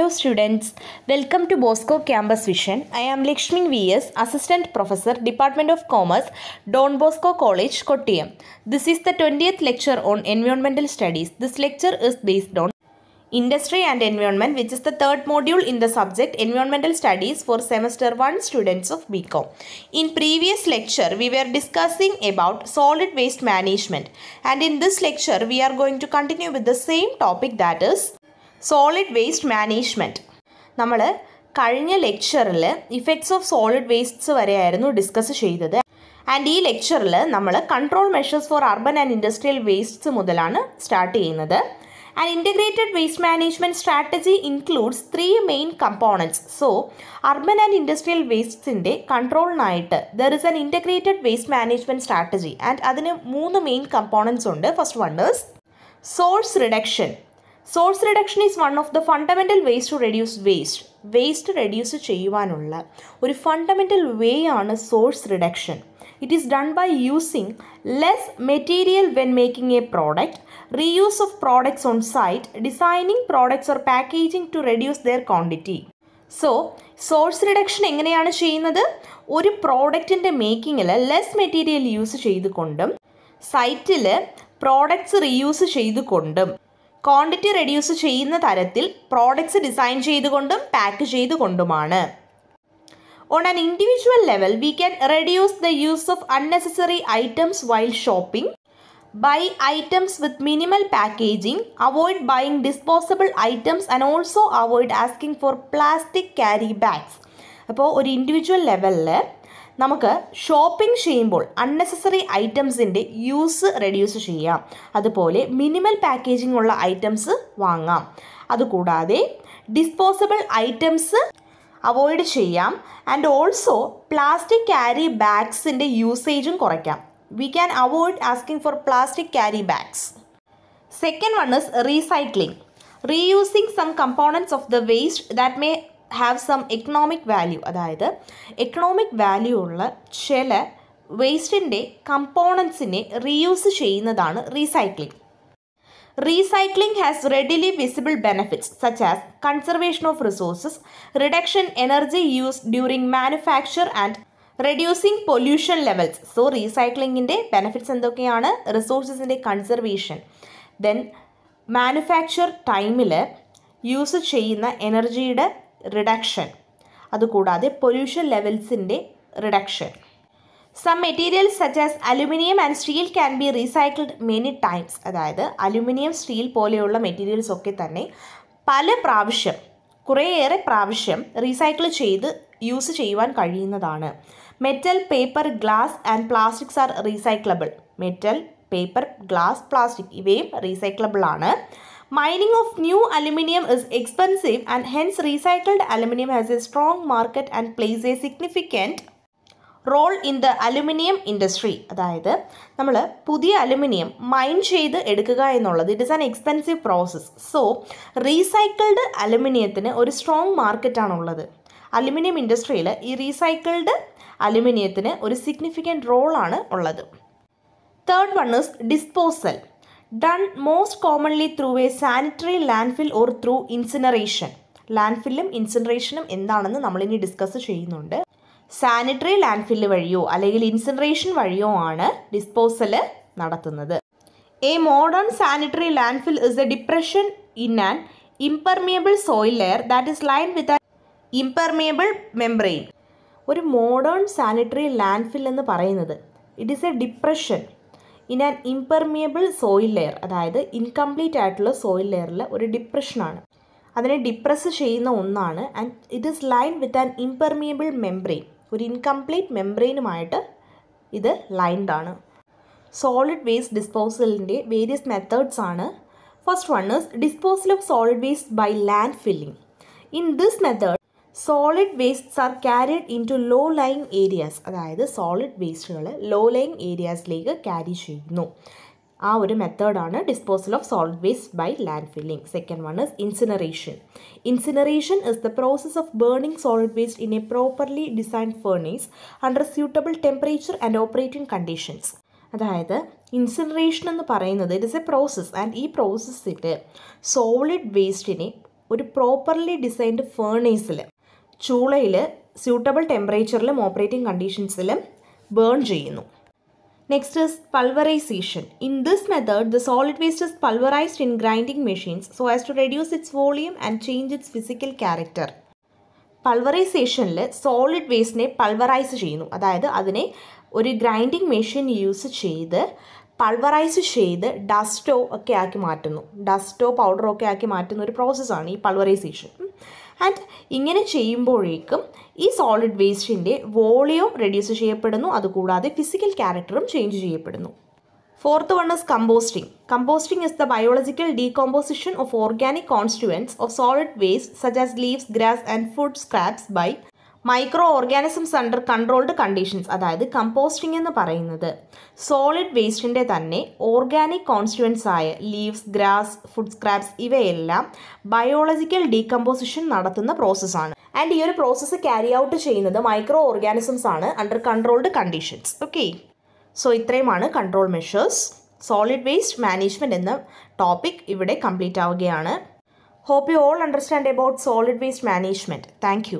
Hello students, welcome to Bosco Campus Vision. I am Lakshmi VS, Assistant Professor, Department of Commerce, Don Bosco College, Kottayam. This is the 20th lecture on Environmental Studies. This lecture is based on Industry and Environment which is the third module in the subject Environmental Studies for semester 1 students of BCom. In previous lecture we were discussing about solid waste management and in this lecture we are going to continue with the same topic that is solid waste management നമ്മൾ കഴിഞ്ഞ ലെക്ചറിൽ effects of solid wastes വരെയായിരുന്നു discuss ചെയ്തത് and ഈ ലെക്ചറിൽ നമ്മൾ control measures for urban and industrial wastes മുതലാണ് start ചെയ്യുന്നത് and integrated waste management strategy includes three main components so urban and industrial വേസ്റ്റ്സിൻ്റെ കൺട്രോളിനായിട്ട് there is an integrated waste management strategy and അതിന് മൂന്ന് മെയിൻ കമ്പോണൻസ് ഉണ്ട് first one is source reduction source reduction is one of the fundamental ways to reduce waste waste reduce ചെയ്യുവാനുള്ള ഒരു fundamental way ആണ് source reduction it is done by using less material when making a product reuse of products on site designing products or packaging to reduce their quantity so source reduction എങ്ങനെയാണ് ചെയ്യുന്നത് ഒരു പ്രോഡക്റ്റിൻ്റെ മേക്കിങ്ങിൽ less material use ചെയ്തുകൊണ്ടും സൈറ്റിൽ products reuse ചെയ്തുകൊണ്ടും quantity reduce ചെയ്യുന്ന തരത്തിൽ പ്രോഡക്ട്സ് ഡിസൈൻ ചെയ്തുകൊണ്ടും പാക്ക് ചെയ്തുകൊണ്ടുമാണ് on an individual level we can reduce the use of unnecessary items while shopping buy items with minimal packaging avoid buying disposable items and also avoid asking for plastic carry bags അപ്പോൾ ഒരു individual ലെവലിൽ നമുക്ക് shopping ചെയ്യുമ്പോൾ unnecessary ഐറ്റംസിൻ്റെ use reduce ചെയ്യാം അതുപോലെ minimal packaging ഉള്ള items വാങ്ങാം അതുകൂടാതെ ഡിസ്പോസിബിൾ ഐറ്റംസ് അവോയ്ഡ് ചെയ്യാം ആൻഡ് ഓൾസോ പ്ലാസ്റ്റിക് ക്യാരി ബാഗ്സിൻ്റെ യൂസേജും കുറയ്ക്കാം we can avoid asking for plastic carry bags second one is recycling reusing some components of the waste that may have some economic value അതായത് economic value ഉള്ള ചില വേസ്റ്റിൻ്റെ കമ്പോണൻസിനെ reuse ചെയ്യുന്നതാണ് recycling recycling has readily visible benefits such as conservation of resources reduction energy use during manufacture and reducing pollution levels so റീസൈക്ലിങ്ങിൻ്റെ benefits എന്തൊക്കെയാണ് റിസോഴ്സസിൻ്റെ conservation then manufacture ടൈമിൽ use ചെയ്യുന്ന എനർജിയുടെ റിഡക്ഷൻ അതുകൂടാതെ പൊല്യൂഷൻ ലെവൽസിൻ്റെ reduction some materials such as aluminium and steel can be recycled many times അതായത് aluminium steel പോലെയുള്ള materials ഒക്കെ തന്നെ പല പ്രാവശ്യം കുറേയേറെ പ്രാവശ്യം റീസൈക്കിൾ ചെയ്ത് യൂസ് ചെയ്യുവാൻ കഴിയുന്നതാണ് metal paper glass and plastics are recyclable metal paper glass plastic ഇവയും റീസൈക്ലബിൾ ആണ് mining of new aluminium is expensive and hence recycled aluminium has a strong market and plays a significant role in the aluminium industry അതായത് നമ്മൾ പുതിയ aluminium mine ചെയ്ത് എടുക്കുക എന്നുള്ളത് it is an expensive process so recycled അലുമിനിയത്തിന് ഒരു strong മാർക്കറ്റാണുള്ളത് aluminium ഇൻഡസ്ട്രിയിൽ ഈ റീസൈക്കിൾഡ് അലുമിനിയത്തിന് ഒരു സിഗ്നിഫിക്കൻറ്റ് റോളാണ് ഉള്ളത് third one is disposal done most commonly through a sanitary landfill or through incineration ലാൻഡ്ഫില്ലും ഇൻസിനറേഷനും എന്താണെന്ന് നമ്മളിനി ഡിസ്കസ് ചെയ്യുന്നുണ്ട് സാനിറ്ററി ലാൻഡ്ഫില്ല് വഴിയോ അല്ലെങ്കിൽ ഇൻസിനറേഷൻ വഴിയോ ആണ് ഡിസ്പോസൽ നടത്തുന്നത് a modern sanitary landfill is a depression in an impermeable soil layer that is line with impermeable membrane ഒരു മോഡേൺ സാനിറ്ററി ലാൻഡ്ഫിൽ എന്ന് പറയുന്നത് it is a depression in an impermeable soil layer അതായത് incomplete ആയിട്ടുള്ള soil ലെയറിൽ ഒരു ഡിപ്രഷനാണ് അതിനെ depress ചെയ്യുന്ന ഒന്നാണ് and it is line with an impermeable membrane ഒരു ഇൻകംപ്ലീറ്റ് മെംബ്രെയിനുമായിട്ട് ഇത് ലൈൻഡാണ് സോളിഡ് വേസ്റ്റ് ഡിസ്പോസലിൻ്റെ വേരിയസ് മെത്തേഡ്സ് ആണ് first one is disposal of solid waste by land filling in this method solid wastes are carried into low lying areas അതായത് solid വേസ്റ്റുകൾ low lying ഏരിയാസിലേക്ക് carry ചെയ്യുന്നു ആ ഒരു മെത്തേഡാണ് disposal of solid waste by land filling second one is incineration incineration is the process of burning solid waste in a properly designed furnace under suitable temperature and operating conditions അതായത് ഇൻസിനറേഷൻ എന്ന് പറയുന്നത് it is a process and ഈ പ്രോസസ്സിൽ solid വേസ്റ്റിനെ ഒരു properly designed ഫേർണീസിൽ ചൂളയിൽ സ്യൂട്ടബിൾ ടെമ്പറേച്ചറിലും ഓപ്പറേറ്റിംഗ് കണ്ടീഷൻസിലും ബേൺ ചെയ്യുന്നു next is pulverization in this method the solid waste is pulverized in grinding machines so as to reduce its volume and change its physical character പൾവറൈസേഷനിൽ solid വേസ്റ്റിനെ pulverize ചെയ്യുന്നു അതായത് അതിനെ ഒരു ഗ്രൈൻഡിംഗ് മെഷീൻ യൂസ് ചെയ്ത് pulverize ചെയ്ത് ഡസ്റ്റോ ഒക്കെ ആക്കി മാറ്റുന്നു ഡസ്റ്റോ പൗഡറോ ഒക്കെ ആക്കി മാറ്റുന്ന ഒരു പ്രോസസ്സാണ് ഈ പൾവറൈസേഷൻ ആൻഡ് ഇങ്ങനെ ചെയ്യുമ്പോഴേക്കും ഈ സോളിഡ് വേസ്റ്റിൻ്റെ വോളിയം റെഡ്യൂസ് ചെയ്യപ്പെടുന്നു അതുകൂടാതെ ഫിസിക്കൽ ക്യാരക്ടറും ചേഞ്ച് ചെയ്യപ്പെടുന്നു fourth one is composting composting is the biological decomposition of organic constituents of solid waste such as leaves grass and food scraps by micro organisms under controlled conditions അതായത് കമ്പോസ്റ്റിംഗ് എന്ന് പറയുന്നത് solid വേസ്റ്റിൻ്റെ തന്നെ organic constituents ആയ leaves grass food scraps ഇവയെല്ലാം biological decomposition നടത്തുന്ന പ്രോസസ്സാണ് ആൻഡ് ഈ ഒരു പ്രോസസ്സ് ക്യാരി ഔട്ട് ചെയ്യുന്നത് മൈക്രോ ഓർഗാനിസംസ് ആണ് under controlled conditions okay so ഇത്രയുമാണ് control measures solid waste management എന്ന ടോപ്പിക് ഇവിടെ കംപ്ലീറ്റ് ആവുകയാണ് hope you all understand about solid waste management thank